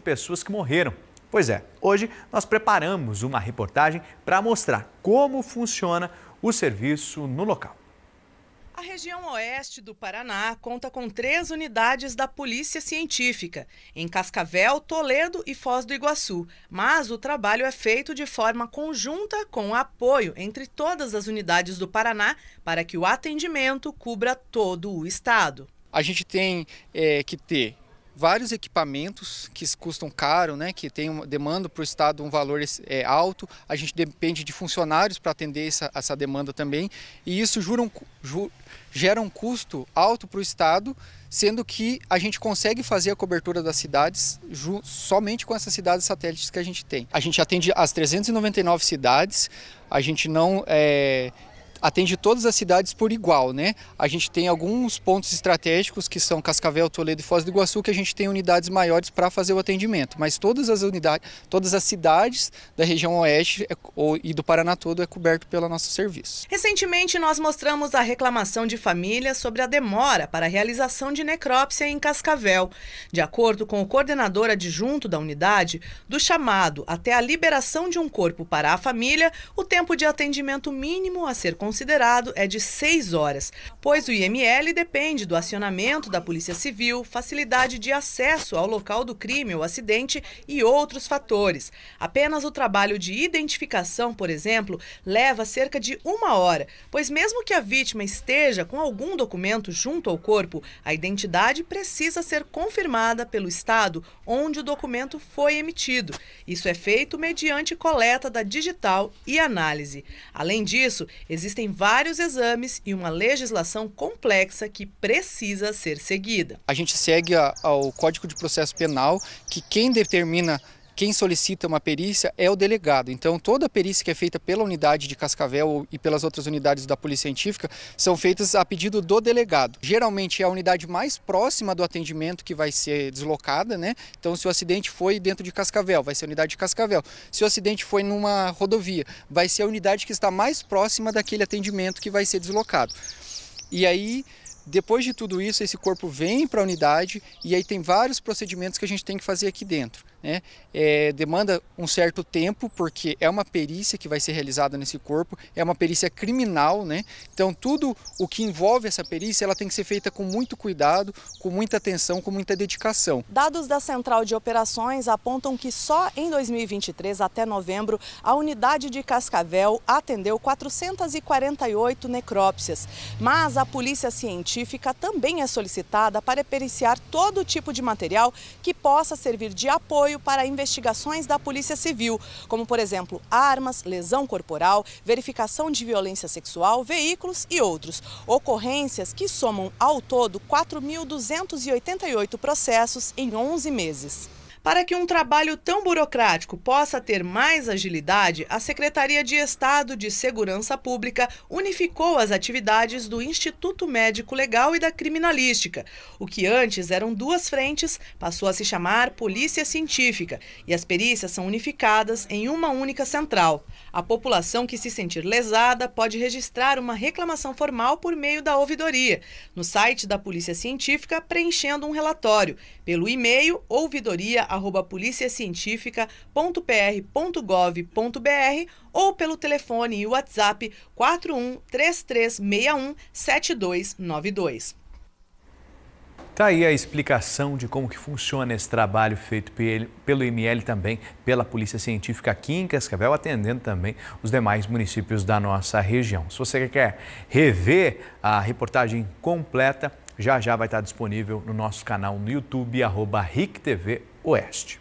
de pessoas que morreram. Pois é, hoje nós preparamos uma reportagem para mostrar como funciona o serviço no local. A região oeste do Paraná conta com três unidades da Polícia Científica, em Cascavel, Toledo e Foz do Iguaçu. Mas o trabalho é feito de forma conjunta, com apoio entre todas as unidades do Paraná, para que o atendimento cubra todo o estado. A gente tem é, que ter vários equipamentos que custam caro, né, que tem uma, demanda para o Estado um valor é, alto, a gente depende de funcionários para atender essa, essa, demanda também, e isso jura um, ju, gera um custo alto para o Estado, sendo que a gente consegue fazer a cobertura das cidades ju, somente com essas cidades satélites que a gente tem. A gente atende as 399 cidades, a gente não... É, atende todas as cidades por igual, né? A gente tem alguns pontos estratégicos que são Cascavel, Toledo e Foz do Iguaçu que a gente tem unidades maiores para fazer o atendimento, mas todas as unidades, todas as cidades da região oeste é e do Paraná todo é coberto pelo nosso serviço. Recentemente nós mostramos a reclamação de famílias sobre a demora para a realização de necrópsia em Cascavel. De acordo com o coordenador adjunto da unidade, do chamado até a liberação de um corpo para a família, o tempo de atendimento mínimo a ser considerado considerado é de seis horas, pois o IML depende do acionamento da Polícia Civil, facilidade de acesso ao local do crime ou acidente e outros fatores. Apenas o trabalho de identificação, por exemplo, leva cerca de uma hora, pois mesmo que a vítima esteja com algum documento junto ao corpo, a identidade precisa ser confirmada pelo Estado onde o documento foi emitido. Isso é feito mediante coleta da digital e análise. Além disso, existem existem vários exames e uma legislação complexa que precisa ser seguida. A gente segue a, ao Código de Processo Penal, que quem determina quem solicita uma perícia é o delegado. Então, toda a perícia que é feita pela unidade de Cascavel e pelas outras unidades da Polícia Científica são feitas a pedido do delegado. Geralmente é a unidade mais próxima do atendimento que vai ser deslocada, né? Então, se o acidente foi dentro de Cascavel, vai ser a unidade de Cascavel. Se o acidente foi numa rodovia, vai ser a unidade que está mais próxima daquele atendimento que vai ser deslocado. E aí, depois de tudo isso, esse corpo vem para a unidade e aí tem vários procedimentos que a gente tem que fazer aqui dentro né? É, demanda um certo tempo, porque é uma perícia que vai ser realizada nesse corpo, é uma perícia criminal, né? Então tudo o que envolve essa perícia, ela tem que ser feita com muito cuidado, com muita atenção, com muita dedicação. Dados da Central de Operações apontam que só em 2023, até novembro, a unidade de Cascavel atendeu 448 necrópsias. Mas a polícia científica também é solicitada para periciar todo tipo de material que possa servir de apoio apoio para investigações da Polícia Civil, como, por exemplo, armas, lesão corporal, verificação de violência sexual, veículos e outros. Ocorrências que somam ao todo 4.288 processos em 11 meses. Para que um trabalho tão burocrático possa ter mais agilidade, a Secretaria de Estado de Segurança Pública unificou as atividades do Instituto Médico Legal e da Criminalística. O que antes eram duas frentes passou a se chamar Polícia Científica e as perícias são unificadas em uma única central. A população que se sentir lesada pode registrar uma reclamação formal por meio da ouvidoria, no site da Polícia Científica, preenchendo um relatório, pelo e-mail ouvidoria arroba policiacientifica.pr.gov.br ou pelo telefone e WhatsApp 41 3361 7292. Tá aí a explicação de como que funciona esse trabalho feito pelo IML também, pela Polícia Científica aqui em Cascavel, atendendo também os demais municípios da nossa região. Se você quer rever a reportagem completa, já já vai estar disponível no nosso canal no YouTube, arroba RICTV Oeste.